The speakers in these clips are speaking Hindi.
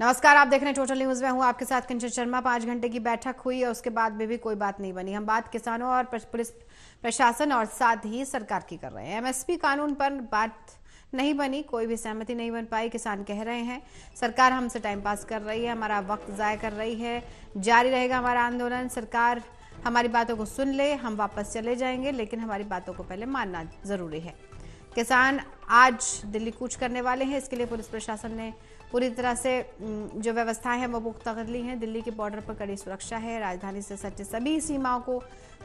नमस्कार आप देख रहे हैं टोटल न्यूज में हूँ आपके साथ किंचन शर्मा पांच घंटे की बैठक हुई और उसके बाद भी, भी कोई बात नहीं बनी हम बात किसानों और पुलिस प्रशासन और साथ ही सरकार की कर रहे हैं एमएसपी कानून पर बात नहीं बनी कोई भी सहमति नहीं बन पाई किसान कह रहे हैं सरकार हमसे टाइम पास कर रही है हमारा वक्त ज़ाय कर रही है जारी रहेगा हमारा आंदोलन सरकार हमारी बातों को सुन ले हम वापस चले जाएंगे लेकिन हमारी बातों को पहले मानना जरूरी है किसान आज दिल्ली कूच करने वाले हैं इसके लिए पुलिस प्रशासन ने पूरी तरह से जो व्यवस्थाएं हैं वो पुख्ता कर ली हैं दिल्ली के बॉर्डर पर कड़ी सुरक्षा है राजधानी से सटे सभी सीमाओं को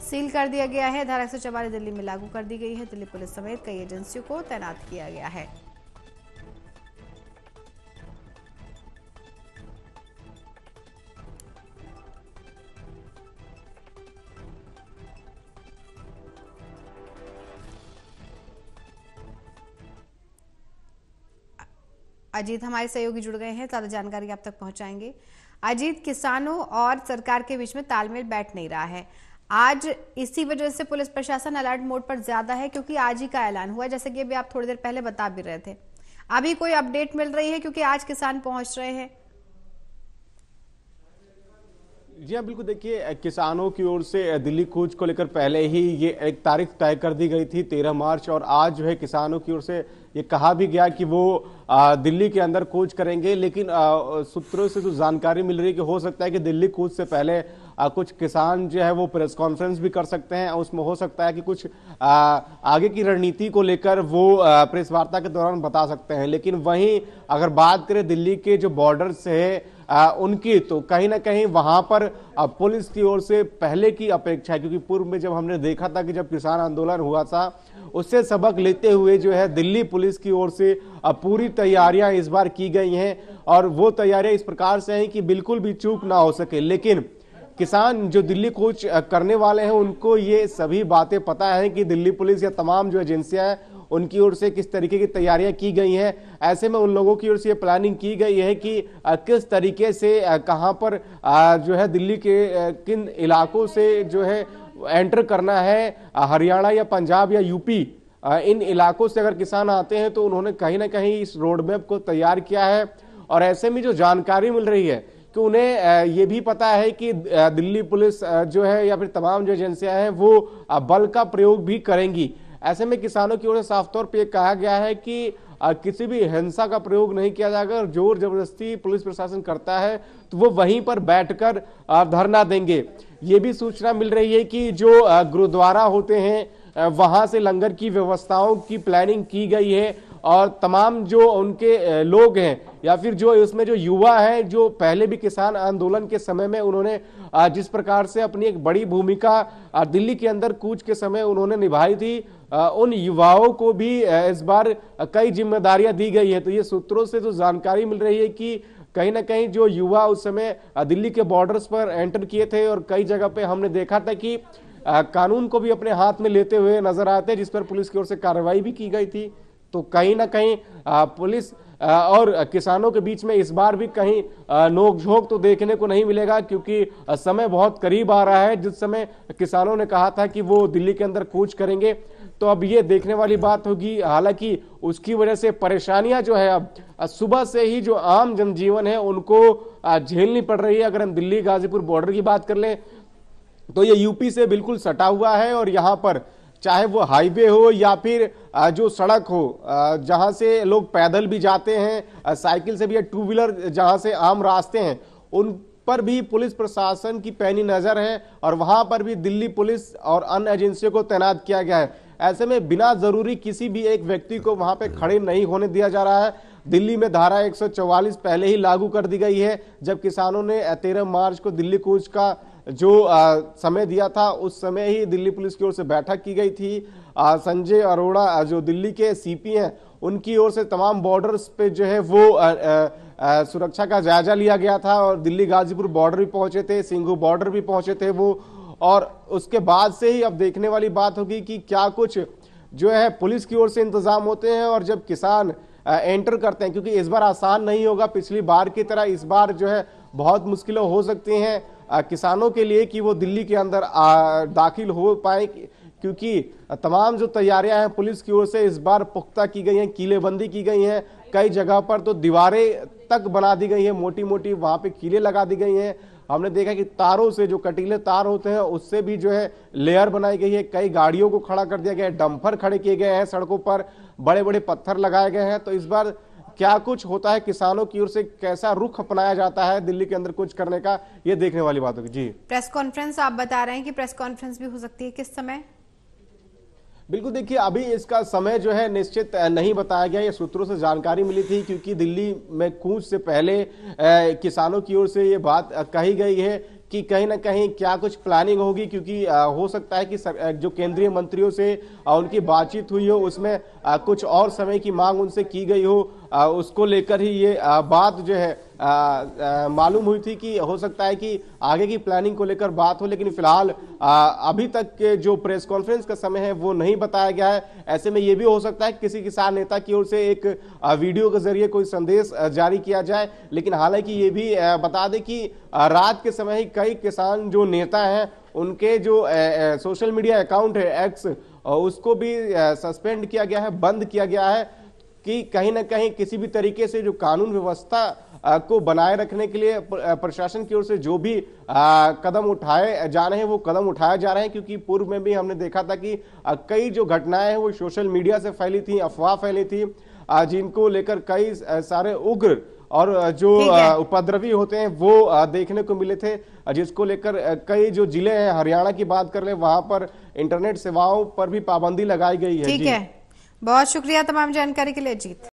सील कर दिया गया है धारा एक दिल्ली में लागू कर दी गई है दिल्ली पुलिस समेत कई एजेंसियों को तैनात किया गया है अजीत हमारे सहयोगी जुड़ गए हैं ज्यादा जानकारी आप तक पहुंचाएंगे अजीत किसानों और सरकार के बीच में तालमेल बैठ नहीं रहा है आज इसी वजह से पुलिस प्रशासन अलर्ट मोड पर ज्यादा है क्योंकि आज ही का ऐलान हुआ जैसे कि अभी आप थोड़ी देर पहले बता भी रहे थे अभी कोई अपडेट मिल रही है क्योंकि आज किसान पहुंच रहे हैं जी हाँ बिल्कुल देखिए किसानों की ओर से दिल्ली कूच को लेकर पहले ही ये एक तारीख तय कर दी गई थी तेरह मार्च और आज जो है किसानों की ओर से ये कहा भी गया कि वो दिल्ली के अंदर कूच करेंगे लेकिन सूत्रों से जो तो जानकारी मिल रही है कि हो सकता है कि दिल्ली कूच से पहले कुछ किसान जो है वो प्रेस कॉन्फ्रेंस भी कर सकते हैं उसमें हो सकता है कि कुछ आगे की रणनीति को लेकर वो प्रेस वार्ता के दौरान बता सकते हैं लेकिन वहीं अगर बात करें दिल्ली के जो बॉर्डर से उनकी तो कहीं ना कहीं वहां पर पुलिस की ओर से पहले की अपेक्षा क्योंकि पूर्व में जब हमने देखा था कि जब किसान आंदोलन हुआ था उससे सबक लेते हुए जो है दिल्ली पुलिस की ओर से पूरी तैयारियां इस बार की गई हैं और वो तैयारियां इस प्रकार से हैं कि बिल्कुल भी चूक ना हो सके लेकिन किसान जो दिल्ली कोच करने वाले हैं उनको ये सभी बातें पता है कि दिल्ली पुलिस या तमाम जो एजेंसियां हैं उनकी ओर से किस तरीके की तैयारियां की गई हैं ऐसे में उन लोगों की ओर से ये प्लानिंग की गई है कि किस तरीके से कहाँ पर जो है दिल्ली के किन इलाकों से जो है एंटर करना है हरियाणा या पंजाब या यूपी इन इलाकों से अगर किसान आते हैं तो उन्होंने कहीं ना कहीं इस रोड मैप को तैयार किया है और ऐसे में जो जानकारी मिल रही है कि उन्हें ये भी पता है कि दिल्ली पुलिस जो है या फिर तमाम जो एजेंसियां हैं वो बल का प्रयोग भी करेंगी ऐसे में किसानों की ओर से साफ तौर पर कहा गया है कि किसी भी हिंसा का प्रयोग नहीं किया जाएगा और जोर जबरदस्ती पुलिस प्रशासन करता है तो वो वहीं पर बैठकर धरना देंगे ये भी सूचना मिल रही है कि जो गुरुद्वारा होते हैं वहां से लंगर की व्यवस्थाओं की प्लानिंग की गई है और तमाम जो उनके लोग हैं या फिर जो उसमें जो युवा है जो पहले भी किसान आंदोलन के समय में उन्होंने जिस प्रकार से अपनी एक बड़ी भूमिका दिल्ली के अंदर कूच के समय उन्होंने निभाई थी उन युवाओं को भी इस बार कई जिम्मेदारियां दी गई है तो ये सूत्रों से जो तो जानकारी मिल रही है कि कहीं ना कहीं जो युवा उस समय दिल्ली के बॉर्डर्स पर एंटर किए थे और कई जगह पे हमने देखा था कि कानून को भी अपने हाथ में लेते हुए नजर आते जिस पर पुलिस की ओर से कार्रवाई भी की गई थी तो कहीं ना कहीं पुलिस और किसानों के बीच में इस बार भी कहीं नोकझोंक तो देखने को नहीं मिलेगा क्योंकि समय बहुत करीब आ रहा है जिस समय किसानों ने कहा था कि वो दिल्ली के अंदर कूच करेंगे तो अब ये देखने वाली बात होगी हालांकि उसकी वजह से परेशानियां जो है अब सुबह से ही जो आम जनजीवन है उनको झेलनी पड़ रही है अगर हम दिल्ली गाजीपुर बॉर्डर की बात कर लें तो ये यूपी से बिल्कुल सटा हुआ है और यहाँ पर चाहे वो हाईवे हो या फिर जो सड़क हो जहाँ से लोग पैदल भी जाते हैं साइकिल से भी या टू व्हीलर जहाँ से आम रास्ते हैं उन पर भी पुलिस प्रशासन की पैनी नज़र है और वहाँ पर भी दिल्ली पुलिस और अन्य एजेंसियों को तैनात किया गया है ऐसे में बिना ज़रूरी किसी भी एक व्यक्ति को वहाँ पे खड़े नहीं होने दिया जा रहा है दिल्ली में धारा 144 पहले ही लागू कर दी गई है जब किसानों ने तेरह मार्च को दिल्ली कूच का जो आ, समय दिया था उस समय ही दिल्ली पुलिस की ओर से बैठक की गई थी संजय अरोड़ा जो दिल्ली के सीपी हैं उनकी ओर से तमाम बॉर्डर्स पे जो है वो आ, आ, आ, सुरक्षा का जायजा लिया गया था और दिल्ली गाजीपुर बॉर्डर भी पहुंचे थे सिंघू बॉर्डर भी पहुंचे थे वो और उसके बाद से ही अब देखने वाली बात होगी कि क्या कुछ जो है पुलिस की ओर से इंतजाम होते हैं और जब किसान एंटर करते हैं क्योंकि इस बार आसान नहीं होगा पिछली बार की तरह इस बार जो है बहुत मुश्किलें हो सकती हैं किसानों के लिए कि वो दिल्ली के अंदर दाखिल हो पाए क्योंकि तमाम जो तैयारियां हैं पुलिस की ओर से इस बार पुख्ता की गई हैं किलेबंदी की गई हैं कई जगह पर तो दीवारें तक बना दी गई हैं मोटी मोटी वहां पे किले लगा दी गई हैं हमने देखा कि तारों से जो कटीले तार होते हैं उससे भी जो है लेयर बनाई गई है कई गाड़ियों को खड़ा कर दिया गया है डंपर खड़े किए गए हैं सड़कों पर बड़े बड़े पत्थर लगाए गए हैं तो इस बार क्या कुछ होता है किसानों की ओर से कैसा रुख अपनाया जाता है दिल्ली के अंदर कुछ करने का ये देखने वाली बात होगी जी प्रेस कॉन्फ्रेंस आप बता रहे हैं कि प्रेस कॉन्फ्रेंस भी हो सकती है किस समय बिल्कुल देखिए अभी इसका समय जो है निश्चित नहीं बताया गया ये सूत्रों से जानकारी मिली थी क्योंकि दिल्ली में कूच से पहले किसानों की ओर से ये बात कही गई है कि कहीं ना कहीं क्या कुछ प्लानिंग होगी क्योंकि हो सकता है कि जो केंद्रीय मंत्रियों से उनकी बातचीत हुई हो उसमें कुछ और समय की मांग उनसे की गई हो उसको लेकर ही ये बात जो है मालूम हुई थी कि हो सकता है कि आगे की प्लानिंग को लेकर बात हो लेकिन फिलहाल अभी तक के जो प्रेस कॉन्फ्रेंस का समय है वो नहीं बताया गया है ऐसे में ये भी हो सकता है कि किसी किसान नेता की ओर से एक वीडियो के जरिए कोई संदेश जारी किया जाए लेकिन हालांकि ये भी बता दें कि रात के समय ही कई किसान जो नेता हैं उनके जो सोशल मीडिया अकाउंट है एक्स उसको भी सस्पेंड किया गया है बंद किया गया है कि कहीं ना कहीं किसी भी तरीके से जो कानून व्यवस्था को बनाए रखने के लिए प्रशासन की ओर से जो भी कदम उठाए जा रहे हैं वो कदम उठाए जा रहे हैं क्योंकि पूर्व में भी हमने देखा था कि कई जो घटनाएं हैं वो सोशल मीडिया से फैली थी अफवाह फैली थी जिनको लेकर कई सारे उग्र और जो उपद्रवी होते हैं वो देखने को मिले थे जिसको लेकर कई जो जिले हैं हरियाणा की बात कर ले वहां पर इंटरनेट सेवाओं पर भी पाबंदी लगाई गई है ठीक है बहुत शुक्रिया तमाम जानकारी के लिए जीत